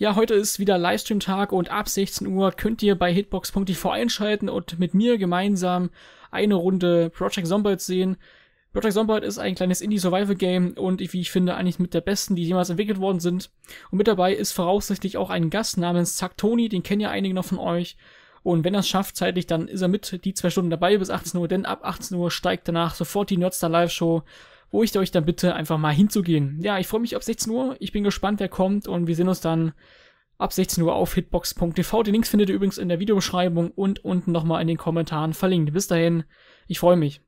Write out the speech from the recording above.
Ja, heute ist wieder Livestream-Tag und ab 16 Uhr könnt ihr bei hitbox.tv einschalten und mit mir gemeinsam eine Runde Project Zomboid sehen. Project Zomboid ist ein kleines Indie-Survival-Game und wie ich finde, eigentlich mit der besten, die jemals entwickelt worden sind. Und mit dabei ist voraussichtlich auch ein Gast namens Zack Tony, den kennen ja einige noch von euch. Und wenn er es schafft, zeitlich, dann ist er mit die zwei Stunden dabei bis 18 Uhr, denn ab 18 Uhr steigt danach sofort die Nerdstar Live Show wo ich euch dann bitte einfach mal hinzugehen. Ja, ich freue mich ab 16 Uhr. Ich bin gespannt, wer kommt und wir sehen uns dann ab 16 Uhr auf hitbox.tv. Die Links findet ihr übrigens in der Videobeschreibung und unten nochmal in den Kommentaren verlinkt. Bis dahin, ich freue mich.